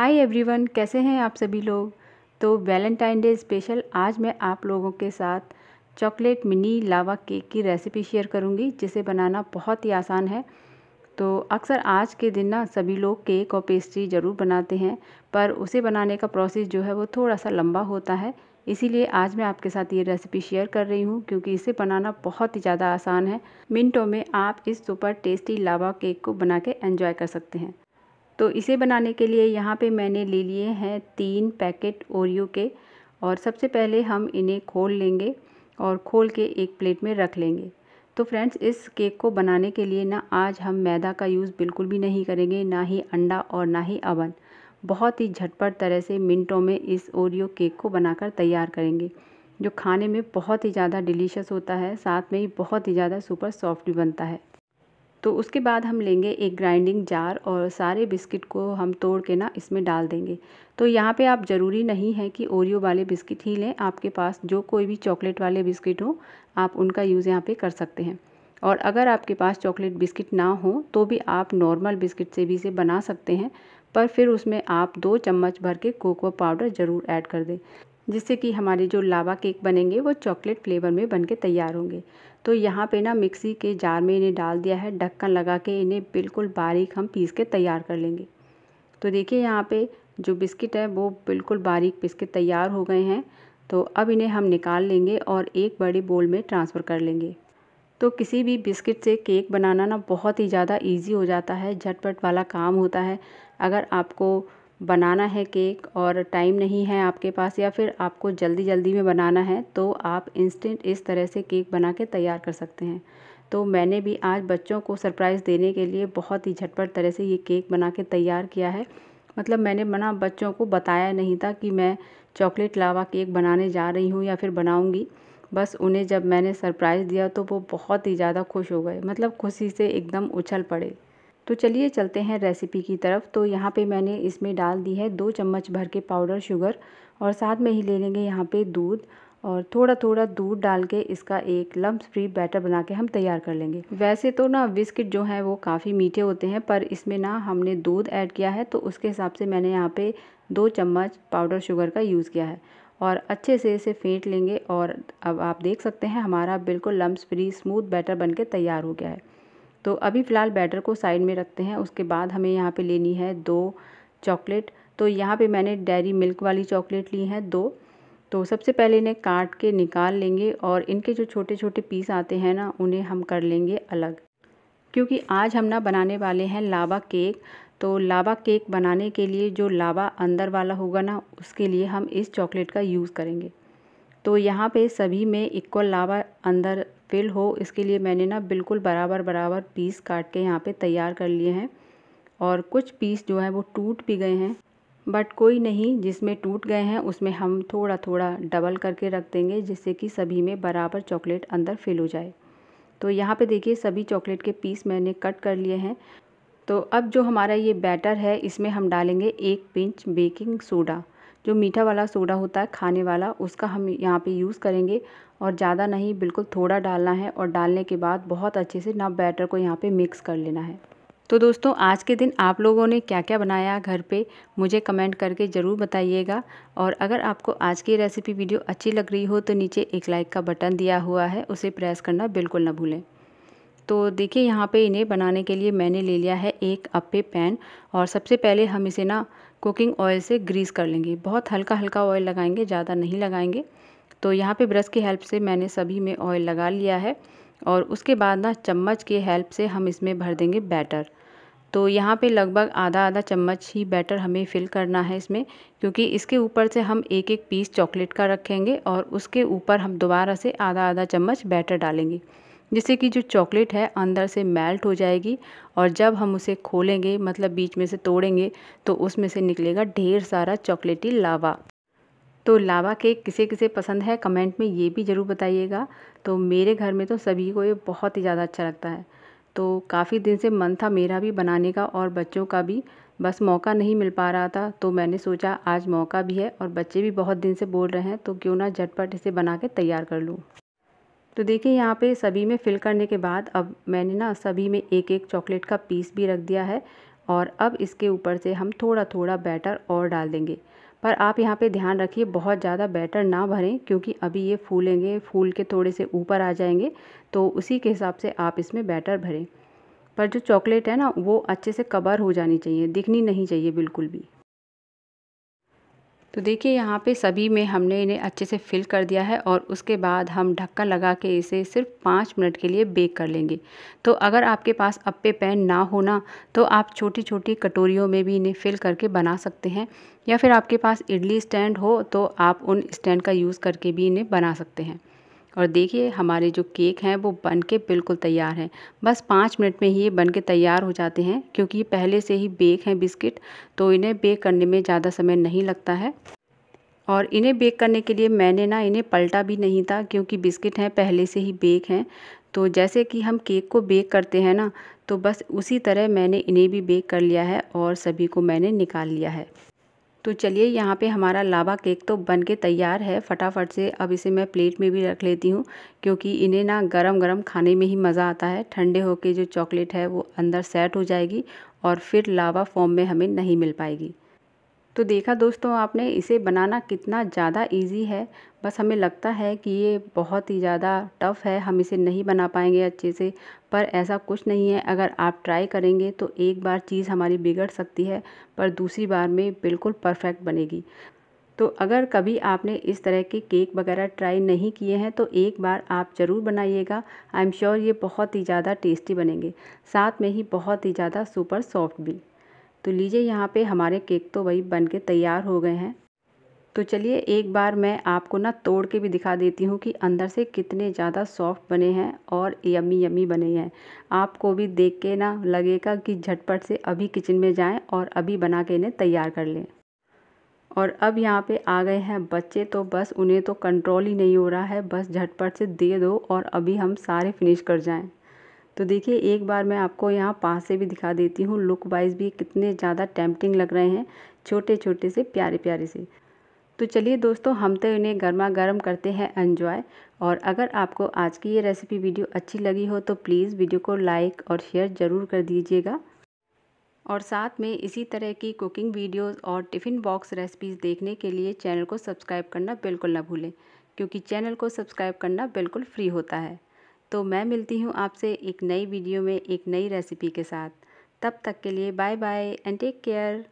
hi everyone कैसे हैं आप सभी लोग तो वैलेंटाइन डे स्पेशल आज मैं आप लोगों के साथ चॉकलेट मिनी लावा केक की रेसिपी शेयर करूंगी जिसे बनाना बहुत ही आसान है तो अक्सर आज के दिन ना सभी लोग केक और पेस्ट्री ज़रूर बनाते हैं पर उसे बनाने का प्रोसेस जो है वो थोड़ा सा लंबा होता है इसीलिए आज मैं आपके साथ ये रेसिपी शेयर कर रही हूँ क्योंकि इसे बनाना बहुत ही ज़्यादा आसान है मिनटों में आप इस सुपर टेस्टी लावा केक को बना के एंजॉय कर सकते हैं तो इसे बनाने के लिए यहाँ पे मैंने ले लिए हैं तीन पैकेट ओरियो के और सबसे पहले हम इन्हें खोल लेंगे और खोल के एक प्लेट में रख लेंगे तो फ्रेंड्स इस केक को बनाने के लिए ना आज हम मैदा का यूज़ बिल्कुल भी नहीं करेंगे ना ही अंडा और ना ही अवन बहुत ही झटपट तरह से मिनटों में इस ओरियो केक को बनाकर तैयार करेंगे जो खाने में बहुत ही ज़्यादा डिलीशियस होता है साथ में ही बहुत ही ज़्यादा सुपर सॉफ्ट भी बनता है तो उसके बाद हम लेंगे एक ग्राइंडिंग जार और सारे बिस्किट को हम तोड़ के ना इसमें डाल देंगे तो यहाँ पे आप ज़रूरी नहीं है कि ओरियो वाले बिस्किट ही लें आपके पास जो कोई भी चॉकलेट वाले बिस्किट हो आप उनका यूज़ यहाँ पे कर सकते हैं और अगर आपके पास चॉकलेट बिस्किट ना हो तो भी आप नॉर्मल बिस्किट से भी इसे बना सकते हैं पर फिर उसमें आप दो चम्मच भर के कोको पाउडर ज़रूर ऐड कर दें जिससे कि हमारे जो लावा केक बनेंगे वो चॉकलेट फ्लेवर में बन के तैयार होंगे तो यहाँ पे ना मिक्सी के जार में इन्हें डाल दिया है ढक्कन लगा के इन्हें बिल्कुल बारीक हम पीस के तैयार कर लेंगे तो देखिए यहाँ पे जो बिस्किट है वो बिल्कुल बारीक पीस के तैयार हो गए हैं तो अब इन्हें हम निकाल लेंगे और एक बड़े बोल में ट्रांसफ़र कर लेंगे तो किसी भी बिस्किट से केक बनाना ना बहुत ही ज़्यादा ईजी हो जाता है झटपट वाला काम होता है अगर आपको बनाना है केक और टाइम नहीं है आपके पास या फिर आपको जल्दी जल्दी में बनाना है तो आप इंस्टेंट इस तरह से केक बना के तैयार कर सकते हैं तो मैंने भी आज बच्चों को सरप्राइज़ देने के लिए बहुत ही झटपट तरह से ये केक बना के तैयार किया है मतलब मैंने बना बच्चों को बताया नहीं था कि मैं चॉकलेट लावा केक बनाने जा रही हूँ या फिर बनाऊँगी बस उन्हें जब मैंने सरप्राइज़ दिया तो वो बहुत ही ज़्यादा खुश हो गए मतलब खुशी से एकदम उछल पड़े तो चलिए चलते हैं रेसिपी की तरफ तो यहाँ पे मैंने इसमें डाल दी है दो चम्मच भर के पाउडर शुगर और साथ में ही ले लेंगे यहाँ पे दूध और थोड़ा थोड़ा दूध डाल के इसका एक लम्स फ्री बैटर बना के हम तैयार कर लेंगे वैसे तो ना बिस्किट जो हैं वो काफ़ी मीठे होते हैं पर इसमें ना हमने दूध ऐड किया है तो उसके हिसाब से मैंने यहाँ पर दो चम्मच पाउडर शुगर का यूज़ किया है और अच्छे से इसे फेंट लेंगे और अब आप देख सकते हैं हमारा बिल्कुल लम्स फ्री स्मूथ बैटर बन के तैयार हो गया है तो अभी फ़िलहाल बैटर को साइड में रखते हैं उसके बाद हमें यहाँ पे लेनी है दो चॉकलेट तो यहाँ पे मैंने डेयरी मिल्क वाली चॉकलेट ली है दो तो सबसे पहले इन्हें काट के निकाल लेंगे और इनके जो छोटे छोटे पीस आते हैं ना उन्हें हम कर लेंगे अलग क्योंकि आज हम ना बनाने वाले हैं लावा केक तो लावा केक बनाने के लिए जो लावा अंदर वाला होगा ना उसके लिए हम इस चॉकलेट का यूज़ करेंगे तो यहाँ पे सभी में इक्वल लावा अंदर फिल हो इसके लिए मैंने ना बिल्कुल बराबर बराबर पीस काट के यहाँ पे तैयार कर लिए हैं और कुछ पीस जो है वो टूट भी गए हैं बट कोई नहीं जिसमें टूट गए हैं उसमें हम थोड़ा थोड़ा डबल करके रख देंगे जिससे कि सभी में बराबर चॉकलेट अंदर फिल हो जाए तो यहाँ पे देखिए सभी चॉकलेट के पीस मैंने कट कर लिए हैं तो अब जो हमारा ये बैटर है इसमें हम डालेंगे एक पिंच बेकिंग सोडा जो मीठा वाला सोडा होता है खाने वाला उसका हम यहाँ पे यूज़ करेंगे और ज़्यादा नहीं बिल्कुल थोड़ा डालना है और डालने के बाद बहुत अच्छे से ना बैटर को यहाँ पे मिक्स कर लेना है तो दोस्तों आज के दिन आप लोगों ने क्या क्या बनाया घर पे मुझे कमेंट करके ज़रूर बताइएगा और अगर आपको आज की रेसिपी वीडियो अच्छी लग रही हो तो नीचे एक लाइक का बटन दिया हुआ है उसे प्रेस करना बिल्कुल ना भूलें तो देखिए यहाँ पे इन्हें बनाने के लिए मैंने ले लिया है एक अपे पैन और सबसे पहले हम इसे ना कुकिंग ऑयल से ग्रीस कर लेंगे बहुत हल्का हल्का ऑयल लगाएंगे ज़्यादा नहीं लगाएंगे तो यहाँ पे ब्रश की हेल्प से मैंने सभी में ऑयल लगा लिया है और उसके बाद ना चम्मच के हेल्प से हम इसमें भर देंगे बैटर तो यहाँ पे लगभग आधा आधा चम्मच ही बैटर हमें फिल करना है इसमें क्योंकि इसके ऊपर से हम एक एक पीस चॉकलेट का रखेंगे और उसके ऊपर हम दोबारा से आधा आधा चम्मच बैटर डालेंगे जिससे कि जो चॉकलेट है अंदर से मेल्ट हो जाएगी और जब हम उसे खोलेंगे मतलब बीच में से तोड़ेंगे तो उसमें से निकलेगा ढेर सारा चॉकलेटी लावा तो लावा केक किसे किसे पसंद है कमेंट में ये भी ज़रूर बताइएगा तो मेरे घर में तो सभी को ये बहुत ही ज़्यादा अच्छा लगता है तो काफ़ी दिन से मन था मेरा भी बनाने का और बच्चों का भी बस मौका नहीं मिल पा रहा था तो मैंने सोचा आज मौका भी है और बच्चे भी बहुत दिन से बोल रहे हैं तो क्यों ना झटपट इसे बना के तैयार कर लूँ तो देखिए यहाँ पे सभी में फिल करने के बाद अब मैंने ना सभी में एक एक चॉकलेट का पीस भी रख दिया है और अब इसके ऊपर से हम थोड़ा थोड़ा बैटर और डाल देंगे पर आप यहाँ पे ध्यान रखिए बहुत ज़्यादा बैटर ना भरें क्योंकि अभी ये फूलेंगे फूल के थोड़े से ऊपर आ जाएंगे तो उसी के हिसाब से आप इसमें बैटर भरें पर जो चॉकलेट है ना वो अच्छे से कवर हो जानी चाहिए दिखनी नहीं चाहिए बिल्कुल भी तो देखिए यहाँ पे सभी में हमने इन्हें अच्छे से फिल कर दिया है और उसके बाद हम ढक्कन लगा के इसे सिर्फ पाँच मिनट के लिए बेक कर लेंगे तो अगर आपके पास अप्पे पैन ना हो ना तो आप छोटी छोटी कटोरियों में भी इन्हें फिल करके बना सकते हैं या फिर आपके पास इडली स्टैंड हो तो आप उन स्टैंड का यूज़ करके भी इन्हें बना सकते हैं और देखिए हमारे जो केक हैं वो बन के बिल्कुल तैयार हैं बस पाँच मिनट में ही ये बन के तैयार हो जाते हैं क्योंकि ये पहले से ही बेक हैं बिस्किट तो इन्हें बेक करने में ज़्यादा समय नहीं लगता है और इन्हें बेक करने के लिए मैंने ना इन्हें पलटा भी नहीं था क्योंकि बिस्किट हैं पहले से ही बेक हैं तो जैसे कि हम केक को बेक करते हैं ना तो बस उसी तरह मैंने इन्हें भी बेक कर लिया है और सभी को मैंने निकाल लिया है तो चलिए यहाँ पे हमारा लावा केक तो बन के तैयार है फटाफट से अब इसे मैं प्लेट में भी रख लेती हूँ क्योंकि इन्हें ना गरम गरम खाने में ही मज़ा आता है ठंडे होके जो चॉकलेट है वो अंदर सेट हो जाएगी और फिर लावा फॉर्म में हमें नहीं मिल पाएगी तो देखा दोस्तों आपने इसे बनाना कितना ज़्यादा इजी है बस हमें लगता है कि ये बहुत ही ज़्यादा टफ़ है हम इसे नहीं बना पाएंगे अच्छे से पर ऐसा कुछ नहीं है अगर आप ट्राई करेंगे तो एक बार चीज़ हमारी बिगड़ सकती है पर दूसरी बार में बिल्कुल परफेक्ट बनेगी तो अगर कभी आपने इस तरह के केक वगैरह ट्राई नहीं किए हैं तो एक बार आप ज़रूर बनाइएगा आई एम श्योर ये बहुत ही ज़्यादा टेस्टी बनेंगे साथ में ही बहुत ही ज़्यादा सुपर सॉफ्ट भी तो लीजिए यहाँ पे हमारे केक तो वही बन के तैयार हो गए हैं तो चलिए एक बार मैं आपको ना तोड़ के भी दिखा देती हूँ कि अंदर से कितने ज़्यादा सॉफ्ट बने हैं और यमी यमी बने हैं आपको भी देख के ना लगेगा कि झटपट से अभी किचन में जाएं और अभी बना के इन्हें तैयार कर लें और अब यहाँ पे आ गए हैं बच्चे तो बस उन्हें तो कंट्रोल ही नहीं हो रहा है बस झटपट से दे दो और अभी हम सारे फिनिश कर जाएं तो देखिए एक बार मैं आपको यहाँ पास से भी दिखा देती हूँ लुक वाइज भी कितने ज़्यादा टैम्पटिंग लग रहे हैं छोटे छोटे से प्यारे प्यारे से तो चलिए दोस्तों हम तो इन्हें गर्मा गर्म करते हैं एंजॉय और अगर आपको आज की ये रेसिपी वीडियो अच्छी लगी हो तो प्लीज़ वीडियो को लाइक और शेयर ज़रूर कर दीजिएगा और साथ में इसी तरह की कुकिंग वीडियोस और टिफ़िन बॉक्स रेसिपीज़ देखने के लिए चैनल को सब्सक्राइब करना बिल्कुल ना भूलें क्योंकि चैनल को सब्सक्राइब करना बिल्कुल फ्री होता है तो मैं मिलती हूँ आपसे एक नई वीडियो में एक नई रेसिपी के साथ तब तक के लिए bye bye and take care